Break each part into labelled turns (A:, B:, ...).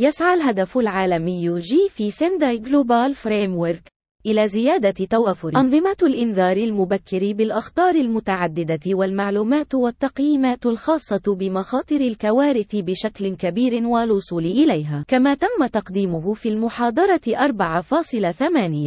A: يسعى الهدف العالمي جي في سنداي جلوبال فريمورك إلى زيادة توافر أنظمة الإنذار المبكر بالأخطار المتعددة والمعلومات والتقييمات الخاصة بمخاطر الكوارث بشكل كبير والوصول إليها، كما تم تقديمه في المحاضرة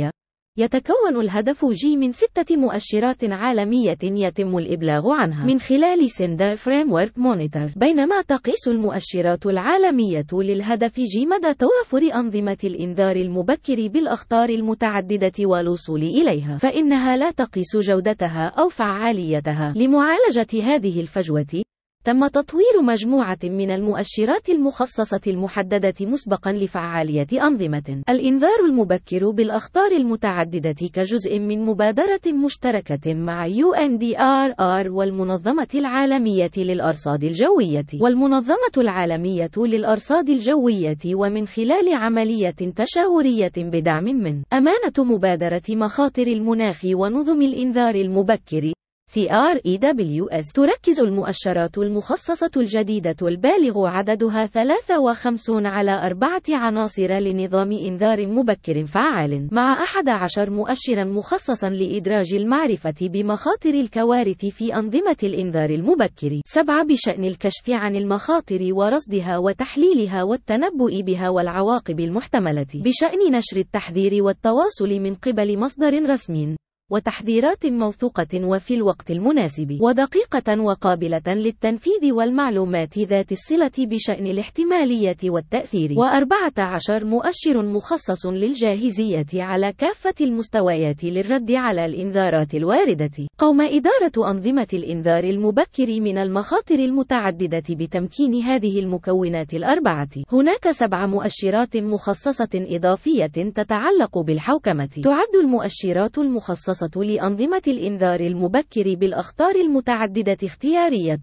A: 4.8 يتكون الهدف جي من ستة مؤشرات عالمية يتم الإبلاغ عنها من خلال سندا فريمورك مونيتور بينما تقيس المؤشرات العالمية للهدف جي مدى توافر أنظمة الإنذار المبكر بالأخطار المتعددة والوصول إليها فإنها لا تقيس جودتها أو فعاليتها لمعالجة هذه الفجوة تم تطوير مجموعة من المؤشرات المخصصة المحددة مسبقا لفعالية أنظمة الإنذار المبكر بالأخطار المتعددة كجزء من مبادرة مشتركة مع UNDRR والمنظمة العالمية للأرصاد الجوية والمنظمة العالمية للأرصاد الجوية ومن خلال عملية تشاورية بدعم من أمانة مبادرة مخاطر المناخ ونظم الإنذار المبكر CREWS تركز المؤشرات المخصصة الجديدة البالغ عددها 53 على أربعة عناصر لنظام إنذار مبكر فعال مع 11 مؤشرا مخصصا لإدراج المعرفة بمخاطر الكوارث في أنظمة الإنذار المبكر 7 بشأن الكشف عن المخاطر ورصدها وتحليلها والتنبؤ بها والعواقب المحتملة بشأن نشر التحذير والتواصل من قبل مصدر رسمي وتحذيرات موثوقة وفي الوقت المناسب ودقيقة وقابلة للتنفيذ والمعلومات ذات الصلة بشأن الاحتمالية والتأثير و14 مؤشر مخصص للجاهزية على كافة المستويات للرد على الإنذارات الواردة قوم إدارة أنظمة الإنذار المبكر من المخاطر المتعددة بتمكين هذه المكونات الأربعة هناك سبع مؤشرات مخصصة إضافية تتعلق بالحوكمة تعد المؤشرات المخصصة لأنظمة الإنذار المبكر بالأخطار المتعددة اختيارية،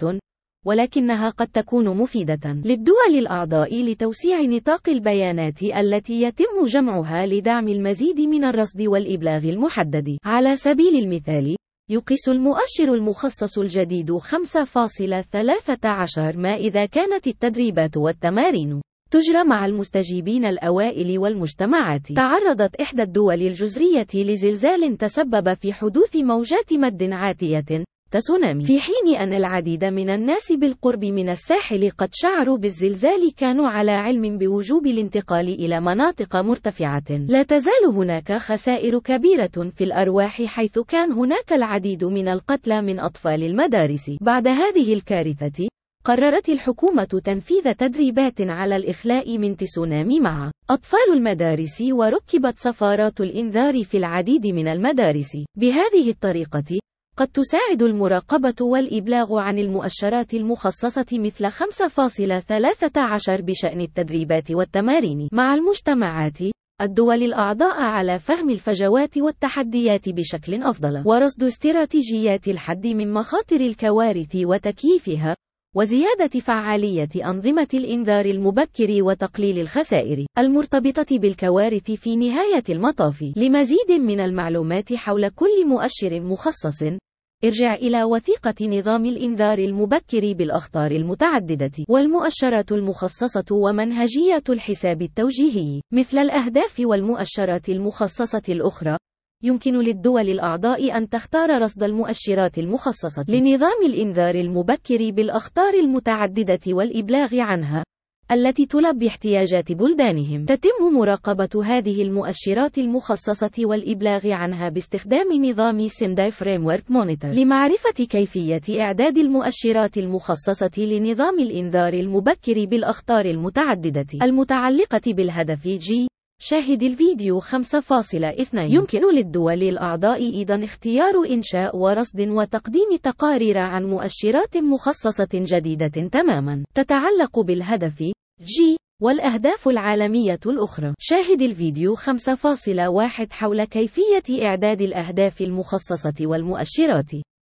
A: ولكنها قد تكون مفيدة للدول الأعضاء لتوسيع نطاق البيانات التي يتم جمعها لدعم المزيد من الرصد والإبلاغ المحدد. على سبيل المثال، يقيس المؤشر المخصص الجديد 5.13 ما إذا كانت التدريبات والتمارين تجرى مع المستجيبين الأوائل والمجتمعات تعرضت إحدى الدول الجزرية لزلزال تسبب في حدوث موجات مد عاتية تسونامي في حين أن العديد من الناس بالقرب من الساحل قد شعروا بالزلزال كانوا على علم بوجوب الانتقال إلى مناطق مرتفعة لا تزال هناك خسائر كبيرة في الأرواح حيث كان هناك العديد من القتلى من أطفال المدارس بعد هذه الكارثة قررت الحكومة تنفيذ تدريبات على الإخلاء من تسونامي مع أطفال المدارس وركبت صفارات الإنذار في العديد من المدارس. بهذه الطريقة، قد تساعد المراقبة والإبلاغ عن المؤشرات المخصصة مثل 5.13 بشأن التدريبات والتمارين مع المجتمعات الدول الأعضاء على فهم الفجوات والتحديات بشكل أفضل ورصد استراتيجيات الحد من مخاطر الكوارث وتكييفها وزيادة فعالية أنظمة الإنذار المبكر وتقليل الخسائر المرتبطة بالكوارث في نهاية المطاف. لمزيد من المعلومات حول كل مؤشر مخصص، ارجع إلى وثيقة نظام الإنذار المبكر بالأخطار المتعددة والمؤشرات المخصصة ومنهجية الحساب التوجيهي مثل الأهداف والمؤشرات المخصصة الأخرى يمكن للدول الأعضاء أن تختار رصد المؤشرات المخصصة لنظام الإنذار المبكر بالأخطار المتعددة والإبلاغ عنها التي تلبي احتياجات بلدانهم. تتم مراقبة هذه المؤشرات المخصصة والإبلاغ عنها باستخدام نظام سنداي فريمورك مونيتور لمعرفة كيفية إعداد المؤشرات المخصصة لنظام الإنذار المبكر بالأخطار المتعددة المتعلقة بالهدف جي شاهد الفيديو 5.2 يمكن للدول الأعضاء أيضا اختيار إنشاء ورصد وتقديم تقارير عن مؤشرات مخصصة جديدة تماما تتعلق بالهدف G والأهداف العالمية الأخرى شاهد الفيديو 5.1 حول كيفية إعداد الأهداف المخصصة والمؤشرات